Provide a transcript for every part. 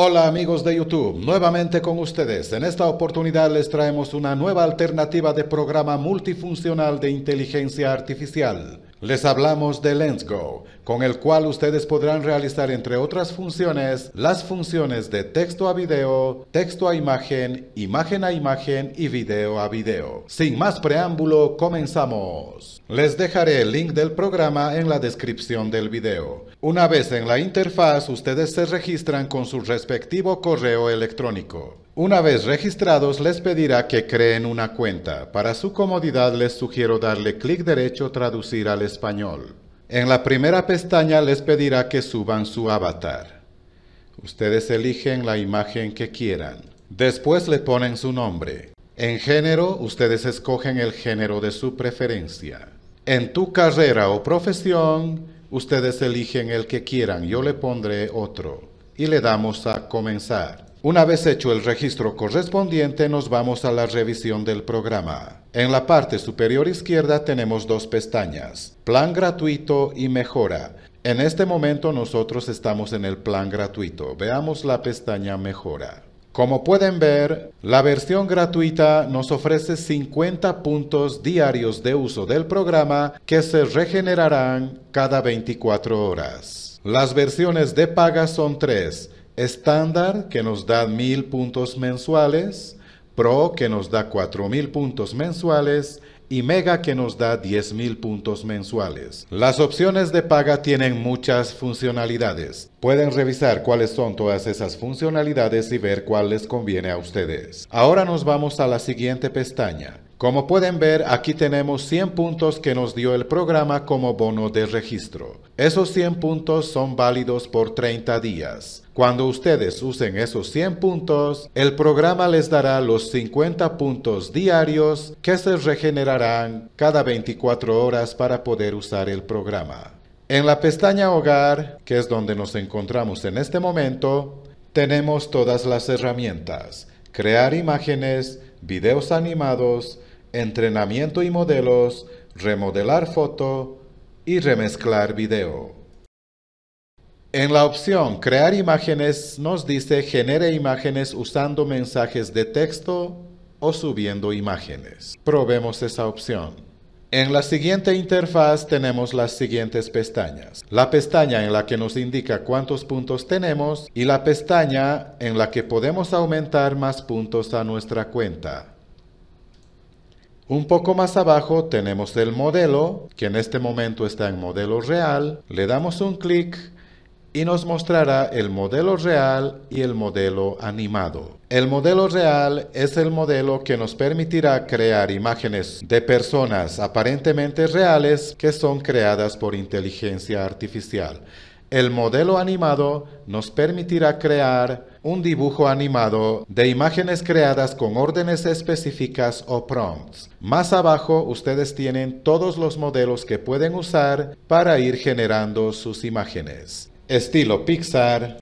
Hola amigos de YouTube, nuevamente con ustedes. En esta oportunidad les traemos una nueva alternativa de programa multifuncional de inteligencia artificial. Les hablamos de LensGo, con el cual ustedes podrán realizar entre otras funciones las funciones de texto a video, texto a imagen, imagen a imagen y video a video. Sin más preámbulo, comenzamos. Les dejaré el link del programa en la descripción del video. Una vez en la interfaz, ustedes se registran con su respectivo correo electrónico. Una vez registrados, les pedirá que creen una cuenta. Para su comodidad, les sugiero darle clic derecho Traducir al español. En la primera pestaña les pedirá que suban su avatar. Ustedes eligen la imagen que quieran. Después le ponen su nombre. En género, ustedes escogen el género de su preferencia. En tu carrera o profesión, ustedes eligen el que quieran. Yo le pondré otro. Y le damos a comenzar. Una vez hecho el registro correspondiente, nos vamos a la revisión del programa. En la parte superior izquierda tenemos dos pestañas, Plan gratuito y Mejora. En este momento nosotros estamos en el plan gratuito. Veamos la pestaña Mejora. Como pueden ver, la versión gratuita nos ofrece 50 puntos diarios de uso del programa que se regenerarán cada 24 horas. Las versiones de paga son tres estándar que nos da 1000 puntos mensuales, Pro que nos da 4000 puntos mensuales y Mega que nos da 10.000 puntos mensuales. Las opciones de paga tienen muchas funcionalidades. Pueden revisar cuáles son todas esas funcionalidades y ver cuál les conviene a ustedes. Ahora nos vamos a la siguiente pestaña. Como pueden ver, aquí tenemos 100 puntos que nos dio el programa como bono de registro. Esos 100 puntos son válidos por 30 días. Cuando ustedes usen esos 100 puntos, el programa les dará los 50 puntos diarios que se regenerarán cada 24 horas para poder usar el programa. En la pestaña Hogar, que es donde nos encontramos en este momento, tenemos todas las herramientas, crear imágenes, videos animados, entrenamiento y modelos, remodelar foto y remezclar video. En la opción Crear imágenes nos dice genere imágenes usando mensajes de texto o subiendo imágenes. Probemos esa opción. En la siguiente interfaz tenemos las siguientes pestañas. La pestaña en la que nos indica cuántos puntos tenemos y la pestaña en la que podemos aumentar más puntos a nuestra cuenta. Un poco más abajo tenemos el modelo, que en este momento está en modelo real. Le damos un clic y nos mostrará el modelo real y el modelo animado. El modelo real es el modelo que nos permitirá crear imágenes de personas aparentemente reales que son creadas por inteligencia artificial. El modelo animado nos permitirá crear un dibujo animado de imágenes creadas con órdenes específicas o prompts. Más abajo ustedes tienen todos los modelos que pueden usar para ir generando sus imágenes. Estilo Pixar,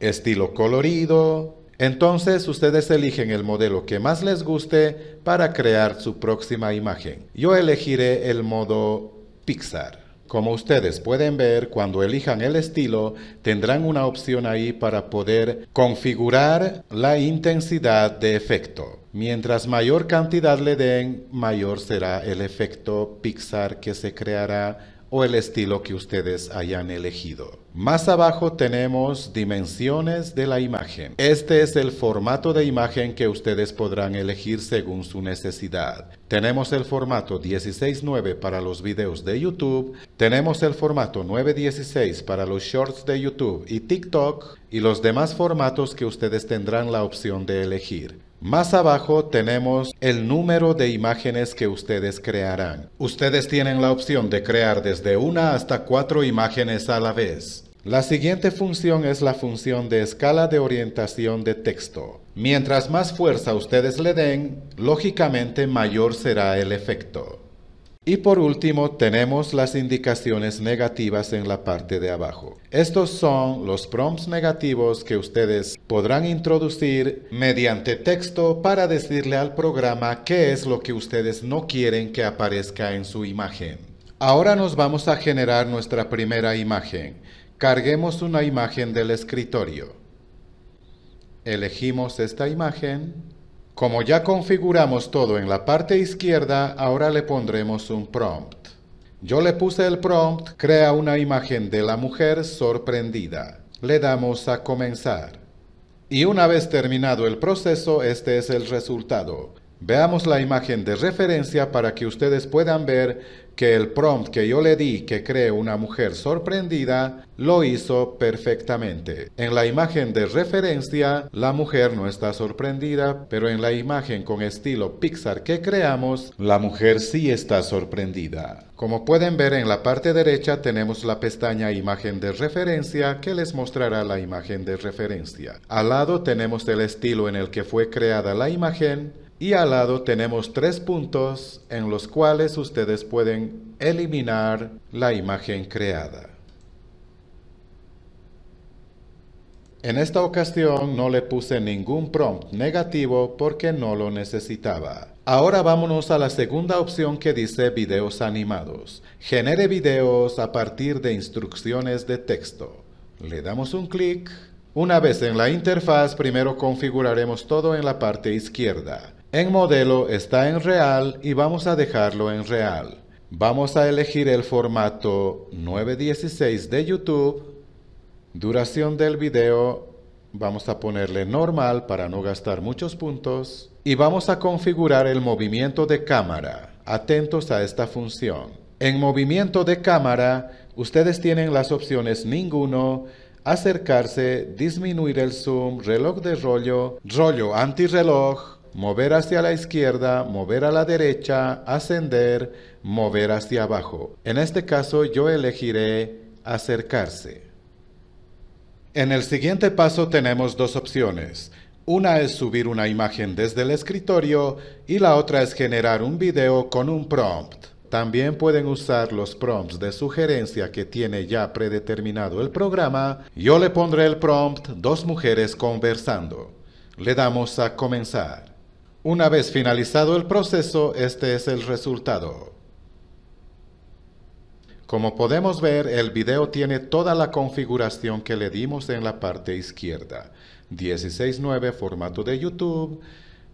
estilo colorido. Entonces ustedes eligen el modelo que más les guste para crear su próxima imagen. Yo elegiré el modo Pixar. Como ustedes pueden ver, cuando elijan el estilo, tendrán una opción ahí para poder configurar la intensidad de efecto. Mientras mayor cantidad le den, mayor será el efecto Pixar que se creará o el estilo que ustedes hayan elegido. Más abajo tenemos dimensiones de la imagen. Este es el formato de imagen que ustedes podrán elegir según su necesidad. Tenemos el formato 16.9 para los videos de YouTube, tenemos el formato 9.16 para los shorts de YouTube y TikTok y los demás formatos que ustedes tendrán la opción de elegir. Más abajo tenemos el número de imágenes que ustedes crearán. Ustedes tienen la opción de crear desde una hasta cuatro imágenes a la vez. La siguiente función es la función de escala de orientación de texto. Mientras más fuerza ustedes le den, lógicamente mayor será el efecto. Y por último, tenemos las indicaciones negativas en la parte de abajo. Estos son los prompts negativos que ustedes podrán introducir mediante texto para decirle al programa qué es lo que ustedes no quieren que aparezca en su imagen. Ahora nos vamos a generar nuestra primera imagen. Carguemos una imagen del escritorio. Elegimos esta imagen como ya configuramos todo en la parte izquierda, ahora le pondremos un prompt. Yo le puse el prompt, crea una imagen de la mujer sorprendida. Le damos a comenzar. Y una vez terminado el proceso, este es el resultado. Veamos la imagen de referencia para que ustedes puedan ver que el prompt que yo le di que cree una mujer sorprendida lo hizo perfectamente. En la imagen de referencia la mujer no está sorprendida, pero en la imagen con estilo Pixar que creamos la mujer sí está sorprendida. Como pueden ver en la parte derecha tenemos la pestaña imagen de referencia que les mostrará la imagen de referencia. Al lado tenemos el estilo en el que fue creada la imagen y al lado tenemos tres puntos en los cuales ustedes pueden eliminar la imagen creada. En esta ocasión no le puse ningún prompt negativo porque no lo necesitaba. Ahora vámonos a la segunda opción que dice videos animados. Genere videos a partir de instrucciones de texto. Le damos un clic. Una vez en la interfaz, primero configuraremos todo en la parte izquierda. En modelo está en real y vamos a dejarlo en real. Vamos a elegir el formato 916 de YouTube. Duración del video, vamos a ponerle normal para no gastar muchos puntos. Y vamos a configurar el movimiento de cámara. Atentos a esta función. En movimiento de cámara, ustedes tienen las opciones ninguno, acercarse, disminuir el zoom, reloj de rollo, rollo antirreloj, mover hacia la izquierda, mover a la derecha, ascender, mover hacia abajo. En este caso yo elegiré acercarse. En el siguiente paso tenemos dos opciones. Una es subir una imagen desde el escritorio y la otra es generar un video con un prompt. También pueden usar los prompts de sugerencia que tiene ya predeterminado el programa. Yo le pondré el prompt dos mujeres conversando. Le damos a comenzar. Una vez finalizado el proceso, este es el resultado. Como podemos ver, el video tiene toda la configuración que le dimos en la parte izquierda. 16.9 formato de YouTube,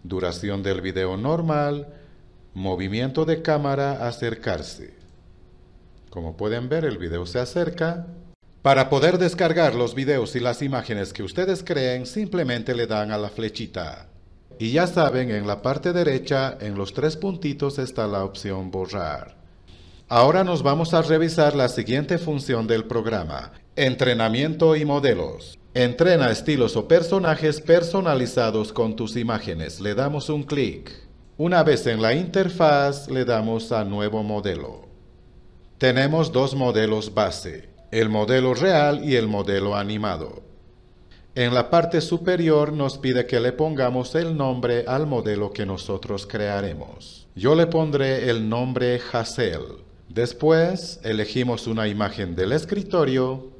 duración del video normal, movimiento de cámara, acercarse. Como pueden ver, el video se acerca. Para poder descargar los videos y las imágenes que ustedes creen, simplemente le dan a la flechita. Y ya saben, en la parte derecha, en los tres puntitos está la opción borrar. Ahora nos vamos a revisar la siguiente función del programa, entrenamiento y modelos. Entrena estilos o personajes personalizados con tus imágenes. Le damos un clic. Una vez en la interfaz, le damos a Nuevo modelo. Tenemos dos modelos base, el modelo real y el modelo animado. En la parte superior nos pide que le pongamos el nombre al modelo que nosotros crearemos. Yo le pondré el nombre Hassel. Después elegimos una imagen del escritorio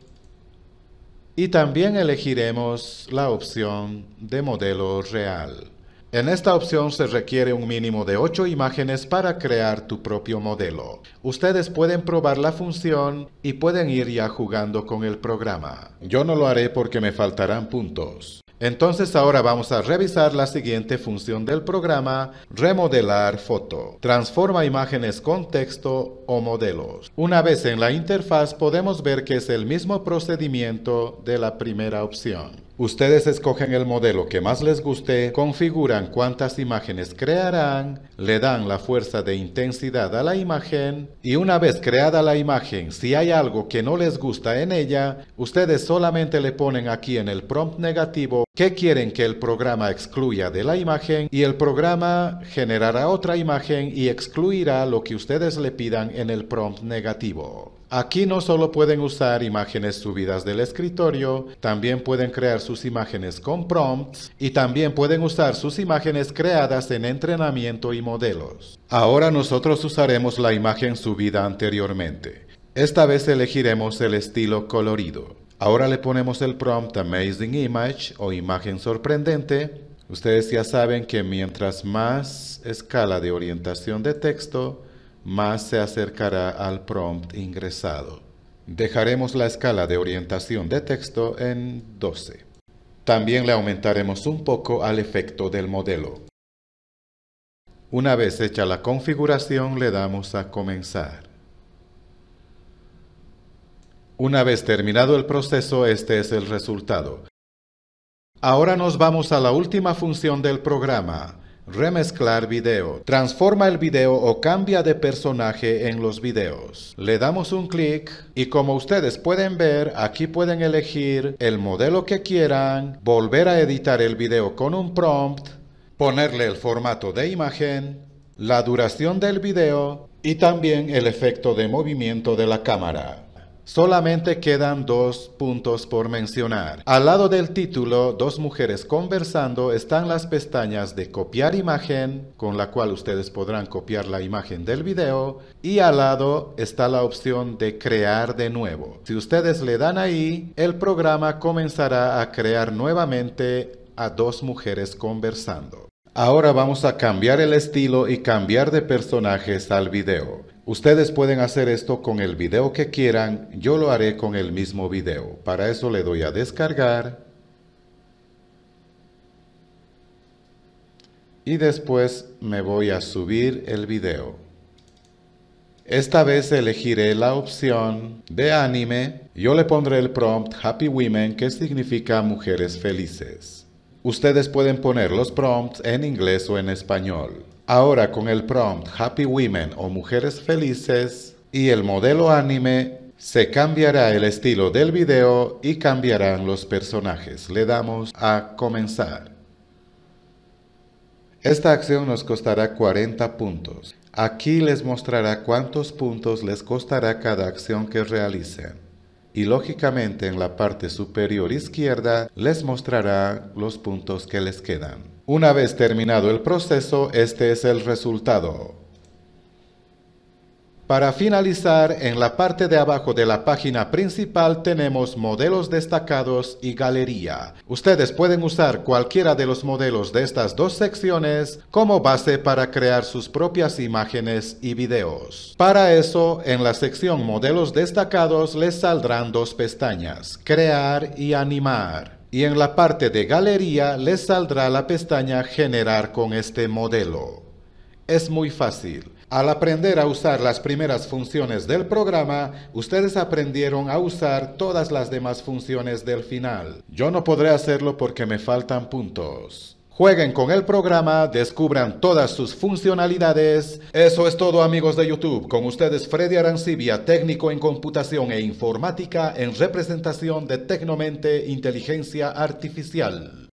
y también elegiremos la opción de modelo real. En esta opción se requiere un mínimo de 8 imágenes para crear tu propio modelo. Ustedes pueden probar la función y pueden ir ya jugando con el programa. Yo no lo haré porque me faltarán puntos. Entonces ahora vamos a revisar la siguiente función del programa, remodelar foto. Transforma imágenes con texto o modelos. Una vez en la interfaz podemos ver que es el mismo procedimiento de la primera opción. Ustedes escogen el modelo que más les guste, configuran cuántas imágenes crearán, le dan la fuerza de intensidad a la imagen y una vez creada la imagen, si hay algo que no les gusta en ella, ustedes solamente le ponen aquí en el prompt negativo que quieren que el programa excluya de la imagen y el programa generará otra imagen y excluirá lo que ustedes le pidan en el prompt negativo. Aquí no solo pueden usar imágenes subidas del escritorio, también pueden crear sus imágenes con prompts y también pueden usar sus imágenes creadas en entrenamiento y modelos. Ahora nosotros usaremos la imagen subida anteriormente. Esta vez elegiremos el estilo colorido. Ahora le ponemos el prompt Amazing Image o imagen sorprendente. Ustedes ya saben que mientras más escala de orientación de texto, más se acercará al prompt ingresado. Dejaremos la escala de orientación de texto en 12. También le aumentaremos un poco al efecto del modelo. Una vez hecha la configuración, le damos a Comenzar. Una vez terminado el proceso, este es el resultado. Ahora nos vamos a la última función del programa, Remezclar video. Transforma el video o cambia de personaje en los videos. Le damos un clic y como ustedes pueden ver, aquí pueden elegir el modelo que quieran, volver a editar el video con un prompt, ponerle el formato de imagen, la duración del video y también el efecto de movimiento de la cámara. Solamente quedan dos puntos por mencionar. Al lado del título, dos mujeres conversando, están las pestañas de copiar imagen, con la cual ustedes podrán copiar la imagen del video, y al lado está la opción de crear de nuevo. Si ustedes le dan ahí, el programa comenzará a crear nuevamente a dos mujeres conversando. Ahora vamos a cambiar el estilo y cambiar de personajes al video. Ustedes pueden hacer esto con el video que quieran, yo lo haré con el mismo video. Para eso le doy a descargar. Y después me voy a subir el video. Esta vez elegiré la opción de anime. Yo le pondré el prompt Happy Women que significa mujeres felices. Ustedes pueden poner los prompts en inglés o en español. Ahora con el prompt Happy Women o Mujeres Felices y el modelo anime, se cambiará el estilo del video y cambiarán los personajes. Le damos a comenzar. Esta acción nos costará 40 puntos. Aquí les mostrará cuántos puntos les costará cada acción que realicen. Y lógicamente en la parte superior izquierda les mostrará los puntos que les quedan. Una vez terminado el proceso, este es el resultado. Para finalizar, en la parte de abajo de la página principal tenemos modelos destacados y galería. Ustedes pueden usar cualquiera de los modelos de estas dos secciones como base para crear sus propias imágenes y videos. Para eso, en la sección modelos destacados les saldrán dos pestañas, crear y animar y en la parte de galería les saldrá la pestaña Generar con este modelo. Es muy fácil. Al aprender a usar las primeras funciones del programa, ustedes aprendieron a usar todas las demás funciones del final. Yo no podré hacerlo porque me faltan puntos. Jueguen con el programa, descubran todas sus funcionalidades. Eso es todo amigos de YouTube. Con ustedes Freddy Arancibia, técnico en computación e informática en representación de Tecnomente Inteligencia Artificial.